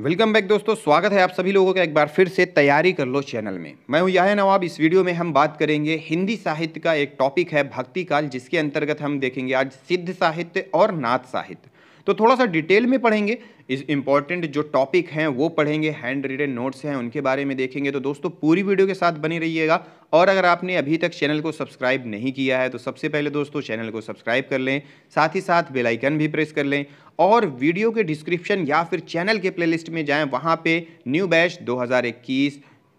welcome back दोस्तों स्वागत है आप सभी लोगों का एक बार फिर से तैयारी कर लो चैनल में मैं हूं याह नवाब इस वीडियो में हम बात करेंगे हिंदी साहित्य का एक टॉपिक है भक्ति काल जिसके अंतर्गत हम देखेंगे आज सिद्ध साहित्य और नाथ साहित्य तो थोड़ा सा डिटेल में पढ़ेंगे इस इंपॉर्टेंट जो टॉपिक हैं वो पढ़ेंगे हैंड रिटेड नोट्स हैं उनके बारे में देखेंगे तो दोस्तों पूरी वीडियो के साथ बनी रहिएगा और अगर आपने अभी तक चैनल को सब्सक्राइब नहीं किया है तो सबसे पहले दोस्तों चैनल को सब्सक्राइब कर लें साथ ही साथ बेलाइकन भी प्रेस कर लें और वीडियो के डिस्क्रिप्शन या फिर चैनल के प्ले में जाएँ वहाँ पर न्यू बैच दो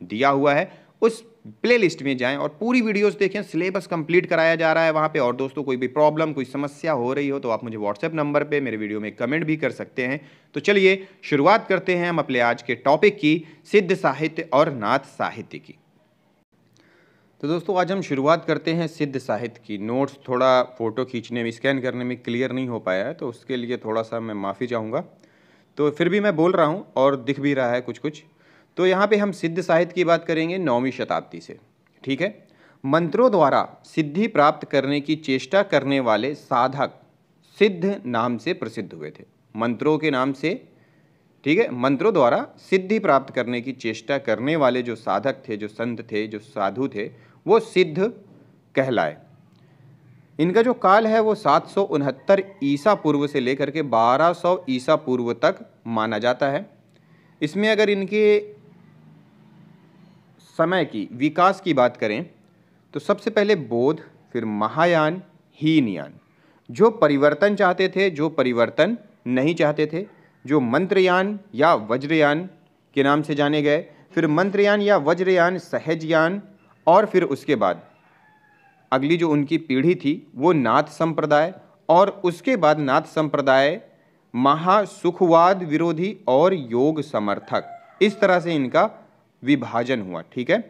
दिया हुआ है उस प्लेलिस्ट में जाएं और पूरी वीडियोस देखें सिलेबस कंप्लीट कराया जा रहा है वहाँ पे और दोस्तों कोई भी प्रॉब्लम कोई समस्या हो रही हो तो आप मुझे व्हाट्सएप नंबर पे मेरे वीडियो में कमेंट भी कर सकते हैं तो चलिए शुरुआत करते हैं हम अपने आज के टॉपिक की सिद्ध साहित्य और नाथ साहित्य की तो दोस्तों आज हम शुरुआत करते हैं सिद्ध साहित्य की नोट्स थोड़ा फ़ोटो खींचने में स्कैन करने में क्लियर नहीं हो पाया है तो उसके लिए थोड़ा सा मैं माफ़ी चाहूँगा तो फिर भी मैं बोल रहा हूँ और दिख भी रहा है कुछ कुछ तो यहाँ पे हम सिद्ध साहित्य की बात करेंगे नौवीं शताब्दी से ठीक है मंत्रों द्वारा सिद्धि प्राप्त करने की चेष्टा करने वाले साधक सिद्ध नाम से प्रसिद्ध हुए थे मंत्रों के नाम से ठीक है मंत्रों द्वारा सिद्धि प्राप्त करने की चेष्टा करने वाले जो साधक थे जो संत थे जो साधु थे वो सिद्ध कहलाए इनका जो काल है वो सात ईसा पूर्व से लेकर के 1200 ईसा पूर्व तक माना जाता है इसमें अगर इनके समय की विकास की बात करें तो सबसे पहले बोध फिर महायान हीनयान जो परिवर्तन चाहते थे जो परिवर्तन नहीं चाहते थे जो मंत्रयान या वज्रयान के नाम से जाने गए फिर मंत्रयान या वज्रयान सहजयान और फिर उसके बाद अगली जो उनकी पीढ़ी थी वो नाथ संप्रदाय और उसके बाद नाथ संप्रदाय महासुखवाद विरोधी और योग समर्थक इस तरह से इनका विभाजन हुआ ठीक है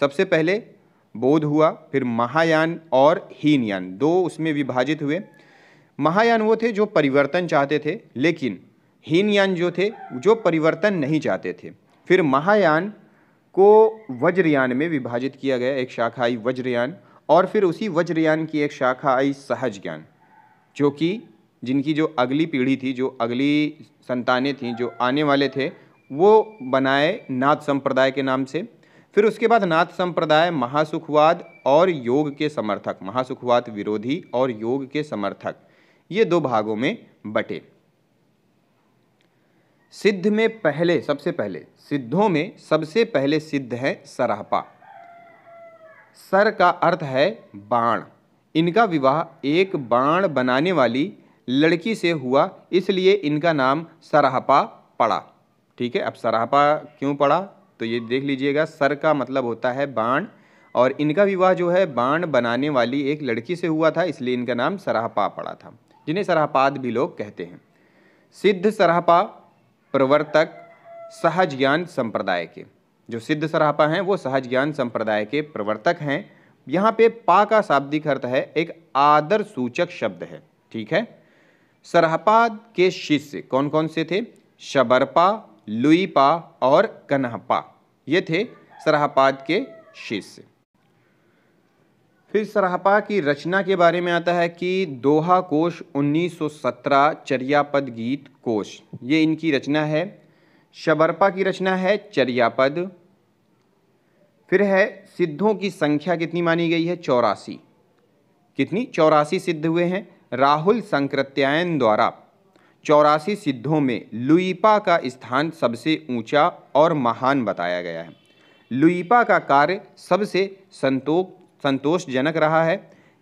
सबसे पहले बोध हुआ फिर महायान और हीनयान दो उसमें विभाजित हुए महायान वो थे जो परिवर्तन चाहते थे लेकिन हीनयान जो थे जो परिवर्तन नहीं चाहते थे फिर महायान को वज्रयान में विभाजित किया गया एक शाखा आई वज्रयान और फिर उसी वज्रयान की एक शाखा आई सहज ज्ञान जो कि जिनकी जो अगली पीढ़ी थी जो अगली संतानें थीं जो आने वाले थे वो बनाए नाथ संप्रदाय के नाम से फिर उसके बाद नाथ संप्रदाय महासुखवाद और योग के समर्थक महासुखवाद विरोधी और योग के समर्थक ये दो भागों में बटे सिद्ध में पहले सबसे पहले सिद्धों में सबसे पहले सिद्ध है सराहपा सर का अर्थ है बाण इनका विवाह एक बाण बनाने वाली लड़की से हुआ इसलिए इनका नाम सराहपा पड़ा ठीक है अब सरापा क्यों पड़ा तो ये देख लीजिएगा सर का मतलब होता है बाण और इनका विवाह जो है बाण बनाने वाली एक लड़की से हुआ था इसलिए इनका नाम सराहपा पड़ा था जिन्हें सराहपाद भी लोग कहते हैं सिद्ध सराहपा प्रवर्तक सहज ज्ञान संप्रदाय के जो सिद्ध सराहपा हैं वो सहज ज्ञान संप्रदाय के प्रवर्तक हैं यहाँ पे पा का शाब्दिक अर्थ है एक आदर सूचक शब्द है ठीक है सराहपाद के शिष्य कौन कौन से थे शबरपा लुईपा और कन्हपा ये थे सराहपाद के शिष्य फिर सराहपा की रचना के बारे में आता है कि दोहा कोश 1917 चर्यापद गीत कोश ये इनकी रचना है शबरपा की रचना है चर्यापद फिर है सिद्धों की संख्या कितनी मानी गई है चौरासी कितनी चौरासी सिद्ध हुए हैं राहुल संक्रत्यायन द्वारा चौरासी सिद्धों में लुईपा का स्थान सबसे ऊंचा और महान बताया गया है लुईपा का कार्य सबसे संतोष संतोषजनक रहा है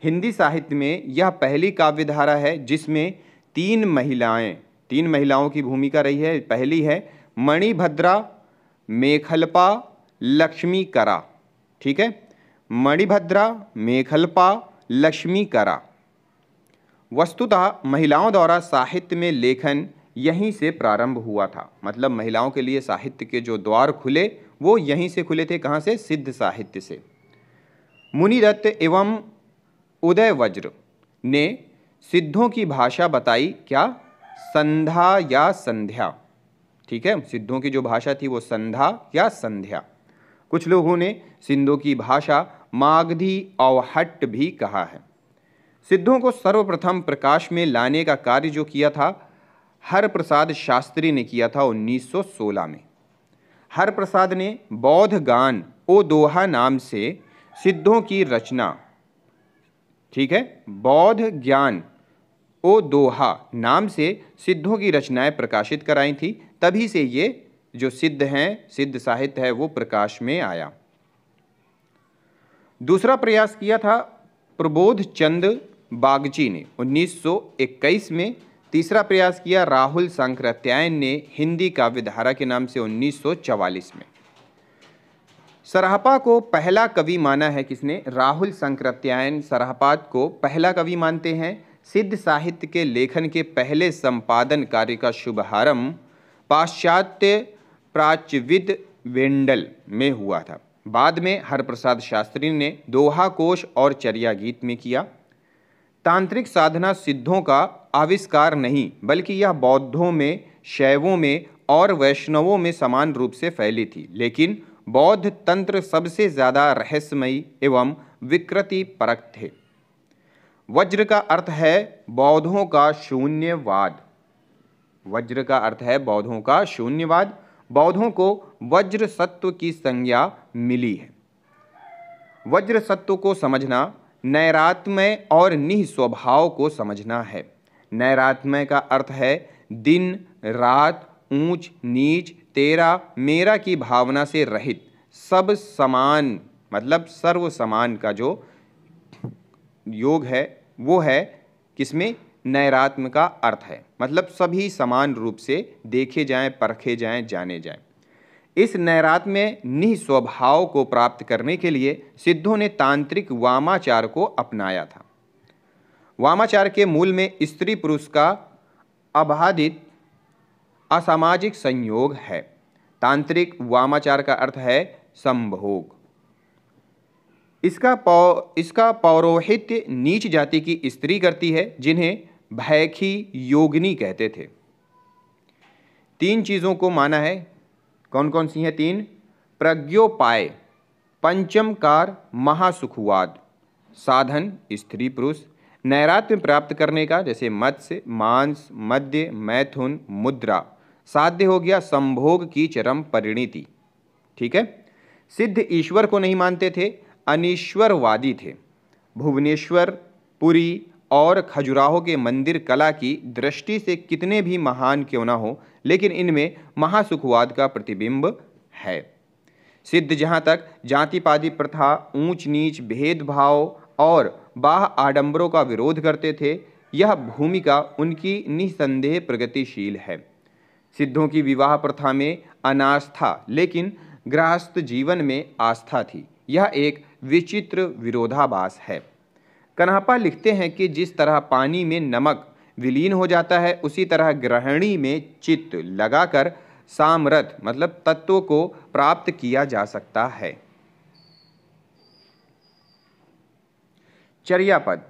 हिंदी साहित्य में यह पहली काव्यधारा है जिसमें तीन महिलाएं तीन महिलाओं की भूमिका रही है पहली है मणिभद्रा मेखलपा लक्ष्मी करा ठीक है मणिभद्रा मेखलपा लक्ष्मी करा वस्तुतः महिलाओं द्वारा साहित्य में लेखन यहीं से प्रारंभ हुआ था मतलब महिलाओं के लिए साहित्य के जो द्वार खुले वो यहीं से खुले थे कहाँ से सिद्ध साहित्य से मुनिदत्त एवं उदय वज्र ने सिद्धों की भाषा बताई क्या संध्या या संध्या ठीक है सिद्धों की जो भाषा थी वो संध्या या संध्या कुछ लोगों ने सिंधों की भाषा मागधी औहट भी कहा है सिद्धों को सर्वप्रथम प्रकाश में लाने का कार्य जो किया था हर प्रसाद शास्त्री ने किया था 1916 में हर प्रसाद ने बौद्ध गान ओ दोहा नाम से सिद्धों की रचना ठीक है बौद्ध ज्ञान ओ दोहा नाम से सिद्धों की रचनाएं प्रकाशित कराई थी तभी से ये जो सिद्ध हैं सिद्ध साहित्य है वो प्रकाश में आया दूसरा प्रयास किया था प्रबोध चंद बागची ने 1921 में तीसरा प्रयास किया राहुल संक्रत्यायन ने हिंदी काव्य धारा के नाम से 1944 में सराहपा को पहला कवि माना है किसने राहुल संक्रत्यायन सराहपात को पहला कवि मानते हैं सिद्ध साहित्य के लेखन के पहले संपादन कार्य का शुभारंभ पाश्चात्य प्राच्यविद वेंडल में हुआ था बाद में हरप्रसाद शास्त्री ने दोहा कोश और चर्या गीत में किया तांत्रिक साधना सिद्धों का आविष्कार नहीं बल्कि यह बौद्धों में शैवों में और वैष्णवों में समान रूप से फैली थी लेकिन बौद्ध तंत्र सबसे ज़्यादा रहस्यमयी एवं विकृति परक थे वज्र का अर्थ है बौद्धों का शून्यवाद वज्र का अर्थ है बौद्धों का शून्यवाद बौद्धों को वज्र सत्व की संज्ञा मिली है वज्र सत्व को समझना नैरात्मय और निःस्वभाव को समझना है नैरात्मय का अर्थ है दिन रात ऊंच नीच तेरा मेरा की भावना से रहित सब समान मतलब सर्व समान का जो योग है वो है किसमें नैरात्म का अर्थ है मतलब सभी समान रूप से देखे जाएं परखे जाएं जाने जाएं इस नैरात में निह स्वभाव को प्राप्त करने के लिए सिद्धों ने तांत्रिक वामाचार को अपनाया था वामाचार के मूल में स्त्री पुरुष का अबाधित असामाजिक संयोग है तांत्रिक वामाचार का अर्थ है संभोग इसका पौ इसका पौरोहित्य नीच जाति की स्त्री करती है जिन्हें भयखी योगिनी कहते थे तीन चीज़ों को माना है कौन कौन सी हैं तीन प्रज्ञोपाय पंचम कार महासुखवाद साधन स्त्री पुरुष नैरात्म प्राप्त करने का जैसे मत्स्य मांस मध्य मैथुन मुद्रा साध्य हो गया संभोग की चरम परिणति ठीक है सिद्ध ईश्वर को नहीं मानते थे अनिश्वरवादी थे भुवनेश्वर पुरी और खजुराहो के मंदिर कला की दृष्टि से कितने भी महान क्यों ना हो लेकिन इनमें महासुखवाद का प्रतिबिंब है सिद्ध जहाँ तक जातिपादी प्रथा ऊंच नीच भेदभाव और बाह आडंबरों का विरोध करते थे यह भूमिका उनकी निसंदेह प्रगतिशील है सिद्धों की विवाह प्रथा में अनास्था लेकिन गृहस्थ जीवन में आस्था थी यह एक विचित्र विरोधाभास है कन्हापा लिखते हैं कि जिस तरह पानी में नमक विलीन हो जाता है उसी तरह ग्रहणी में चित्त लगाकर सामरथ मतलब तत्व को प्राप्त किया जा सकता है चर्यापद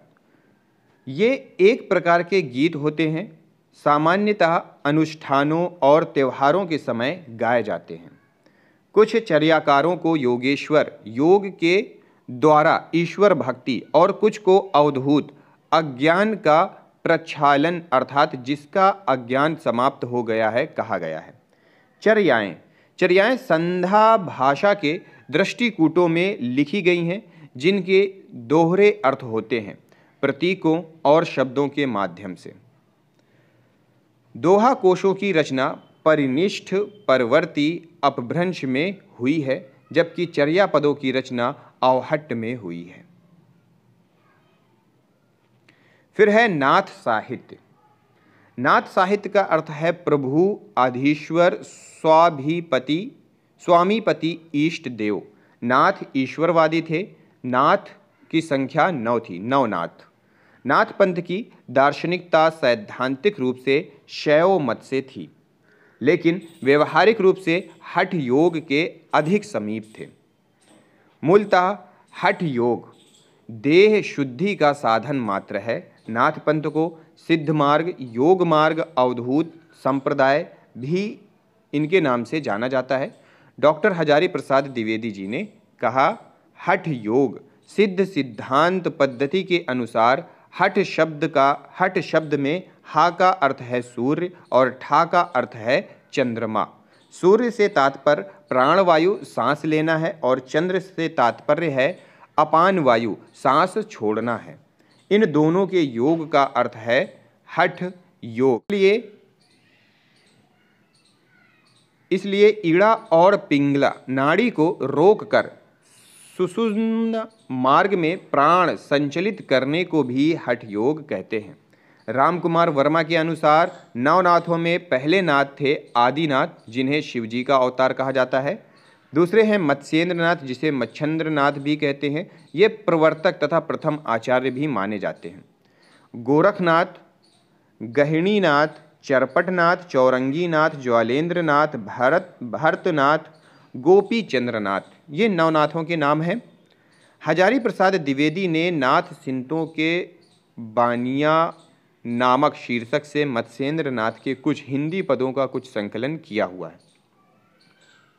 ये एक प्रकार के गीत होते हैं सामान्यतः अनुष्ठानों और त्योहारों के समय गाए जाते हैं कुछ चर्याकारों को योगेश्वर योग के द्वारा ईश्वर भक्ति और कुछ को अवधूत अज्ञान का प्रक्षालन अर्थात जिसका अज्ञान समाप्त हो गया है कहा गया है चर्याएँ चर्याएँ संध्या भाषा के दृष्टिकूटों में लिखी गई हैं जिनके दोहरे अर्थ होते हैं प्रतीकों और शब्दों के माध्यम से दोहा कोशों की रचना परिनिष्ठ परवर्ती अपभ्रंश में हुई है जबकि चर्या पदों की रचना अवहट में हुई है फिर है नाथ साहित्य नाथ साहित्य का अर्थ है प्रभु अधीश्वर स्वाभिपति स्वामीपति ईष्ट देव नाथ ईश्वरवादी थे नाथ की संख्या नौ थी नौ नाथ नाथ पंथ की दार्शनिकता सैद्धांतिक रूप से शैव मत से थी लेकिन व्यवहारिक रूप से हठ योग के अधिक समीप थे मूलतः हठ योग देह शुद्धि का साधन मात्र है नाथ पंथ को सिद्ध मार्ग योग मार्ग अवधूत संप्रदाय भी इनके नाम से जाना जाता है डॉक्टर हजारी प्रसाद द्विवेदी जी ने कहा हठ योग सिद्ध सिद्धांत पद्धति के अनुसार हठ शब्द का हठ शब्द में हा का अर्थ है सूर्य और ठा का अर्थ है चंद्रमा सूर्य से तात्पर्य प्राणवायु सांस लेना है और चंद्र से तात्पर्य है अपान वायु सांस छोड़ना है इन दोनों के योग का अर्थ है हठ योग इसलिए इसलिए ईड़ा और पिंगला नाड़ी को रोककर सुषुम्न मार्ग में प्राण संचलित करने को भी हठ योग कहते हैं रामकुमार वर्मा के अनुसार नवनाथों में पहले नाथ थे आदिनाथ जिन्हें शिवजी का अवतार कहा जाता है दूसरे हैं मत्स्येंद्रनाथ जिसे मच्छंद्रनाथ भी कहते हैं ये प्रवर्तक तथा प्रथम आचार्य भी माने जाते हैं गोरखनाथ गहिणीनाथ चरपटनाथ चौरंगीनाथ ज्वालेंद्रनाथ भरत भरतनाथ गोपी चंद्रनाथ ये नवनाथों के नाम हैं हजारी प्रसाद द्विवेदी ने नाथ सिंतों के बानिया नामक शीर्षक से मत्स्येंद्र नाथ के कुछ हिंदी पदों का कुछ संकलन किया हुआ है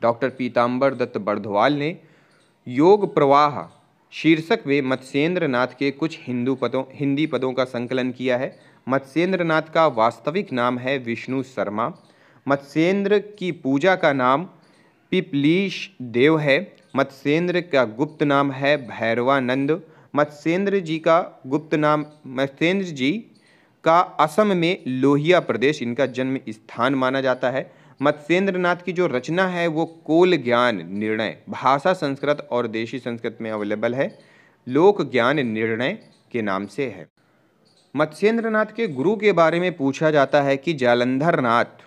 डॉक्टर पीताम्बर दत्त बर्धवाल ने योग प्रवाह शीर्षक में मत्स्येंद्र नाथ के कुछ हिंदू पदों हिंदी पदों का संकलन किया है मत्स्येंद्र नाथ का वास्तविक नाम है विष्णु शर्मा मत्स्येंद्र की पूजा का नाम पिपलीश देव है मत्स्येंद्र का गुप्त नाम है भैरवानंद मत्स्येंद्र जी का गुप्त नाम मत्स्येंद्र जी का असम में लोहिया प्रदेश इनका जन्म स्थान माना जाता है मत्स्येंद्र की जो रचना है वो कोल ज्ञान निर्णय भाषा संस्कृत और देशी संस्कृत में अवेलेबल है लोक ज्ञान निर्णय के नाम से है मत्स्येंद्र के गुरु के बारे में पूछा जाता है कि जालंधर नाथ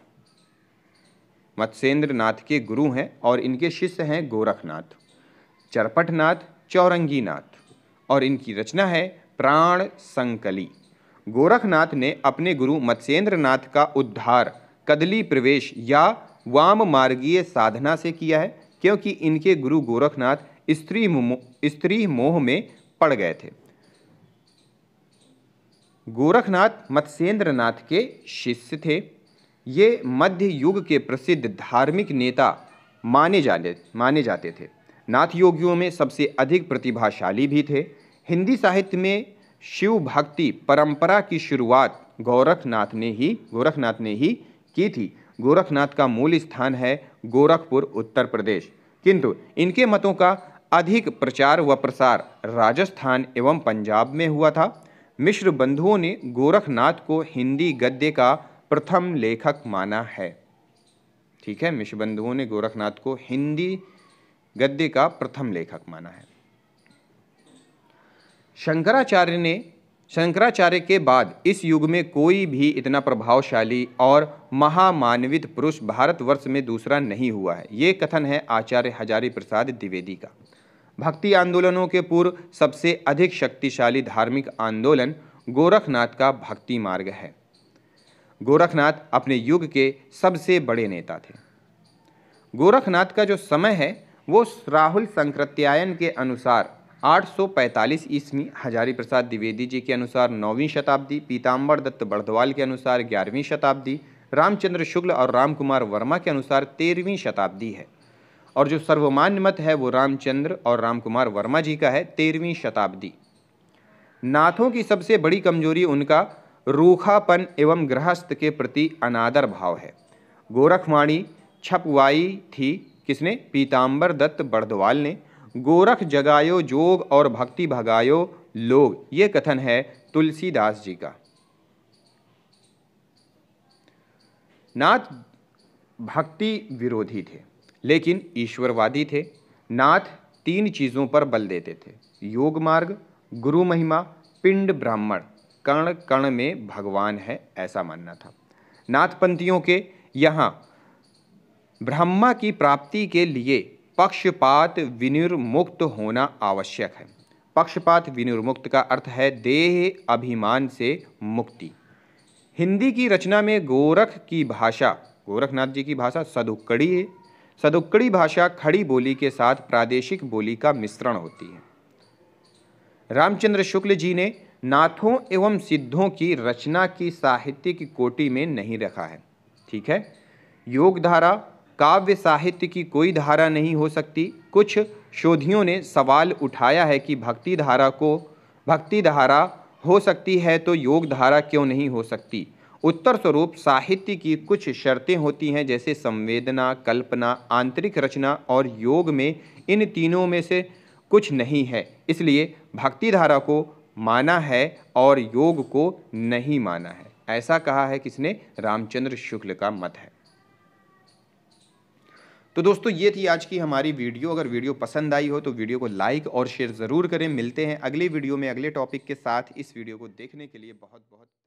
मत्स्येंद्र के गुरु हैं और इनके शिष्य हैं गोरखनाथ चरपटनाथ चौरंगीनाथ और इनकी रचना है प्राण संकली गोरखनाथ ने अपने गुरु मत्स्येंद्रनाथ का उद्धार कदली प्रवेश या वाम मार्गीय साधना से किया है क्योंकि इनके गुरु गोरखनाथ स्त्री स्त्री मोह में पड़ गए थे गोरखनाथ मत्स्येंद्रनाथ के शिष्य थे ये मध्य युग के प्रसिद्ध धार्मिक नेता माने जाने माने जाते थे नाथ योगियों में सबसे अधिक प्रतिभाशाली भी थे हिंदी साहित्य में शिव भक्ति परंपरा की शुरुआत गोरखनाथ ने ही गोरखनाथ ने ही की थी गोरखनाथ का मूल स्थान है गोरखपुर उत्तर प्रदेश किंतु इनके मतों का अधिक प्रचार व प्रसार राजस्थान एवं पंजाब में हुआ था मिश्र बंधुओं ने गोरखनाथ को हिंदी गद्य का प्रथम लेखक माना है ठीक है मिश्र बंधुओं ने गोरखनाथ को हिंदी गद्य का प्रथम लेखक माना है शंकराचार्य ने शंकराचार्य के बाद इस युग में कोई भी इतना प्रभावशाली और महामानवित पुरुष भारतवर्ष में दूसरा नहीं हुआ है ये कथन है आचार्य हजारी प्रसाद द्विवेदी का भक्ति आंदोलनों के पूर्व सबसे अधिक शक्तिशाली धार्मिक आंदोलन गोरखनाथ का भक्ति मार्ग है गोरखनाथ अपने युग के सबसे बड़े नेता थे गोरखनाथ का जो समय है वो राहुल संक्रत्यायन के अनुसार 845 ईस्वी हजारी प्रसाद द्विवेदी जी के अनुसार नौवीं शताब्दी पीताम्बर दत्त बर्धवाल के अनुसार ग्यारहवीं शताब्दी रामचंद्र शुक्ल और रामकुमार वर्मा के अनुसार तेरहवीं शताब्दी है और जो सर्वमान्य मत है वो रामचंद्र और रामकुमार वर्मा जी का है तेरहवीं शताब्दी नाथों की सबसे बड़ी कमजोरी उनका रूखापन एवं गृहस्थ के प्रति अनादर भाव है गोरखवाणी छपवाई थी किसने पीताम्बर दत्त बर्धवाल ने गोरख जगायो जोग और भक्ति भगायो लोग ये कथन है तुलसीदास जी का नाथ भक्ति विरोधी थे लेकिन ईश्वरवादी थे नाथ तीन चीज़ों पर बल देते थे योग मार्ग गुरु महिमा पिंड ब्राह्मण कर्ण कर्ण में भगवान है ऐसा मानना था नाथपंथियों के यहाँ ब्रह्मा की प्राप्ति के लिए पक्षपात विनिर्मुक्त होना आवश्यक है पक्षपात विनिर्मुक्त का अर्थ है देह अभिमान से मुक्ति हिंदी की रचना में गोरख की भाषा गोरखनाथ जी की भाषा सदुक्कड़ी है सदुक्कड़ी भाषा खड़ी बोली के साथ प्रादेशिक बोली का मिश्रण होती है रामचंद्र शुक्ल जी ने नाथों एवं सिद्धों की रचना की साहित्य की कोटि में नहीं रखा है ठीक है योगधारा काव्य साहित्य की कोई धारा नहीं हो सकती कुछ शोधियों ने सवाल उठाया है कि भक्ति धारा को भक्ति धारा हो सकती है तो योग धारा क्यों नहीं हो सकती उत्तर स्वरूप साहित्य की कुछ शर्तें होती हैं जैसे संवेदना कल्पना आंतरिक रचना और योग में इन तीनों में से कुछ नहीं है इसलिए भक्ति धारा को माना है और योग को नहीं माना है ऐसा कहा है किसने रामचंद्र शुक्ल का मत है तो दोस्तों ये थी आज की हमारी वीडियो अगर वीडियो पसंद आई हो तो वीडियो को लाइक और शेयर ज़रूर करें मिलते हैं अगले वीडियो में अगले टॉपिक के साथ इस वीडियो को देखने के लिए बहुत बहुत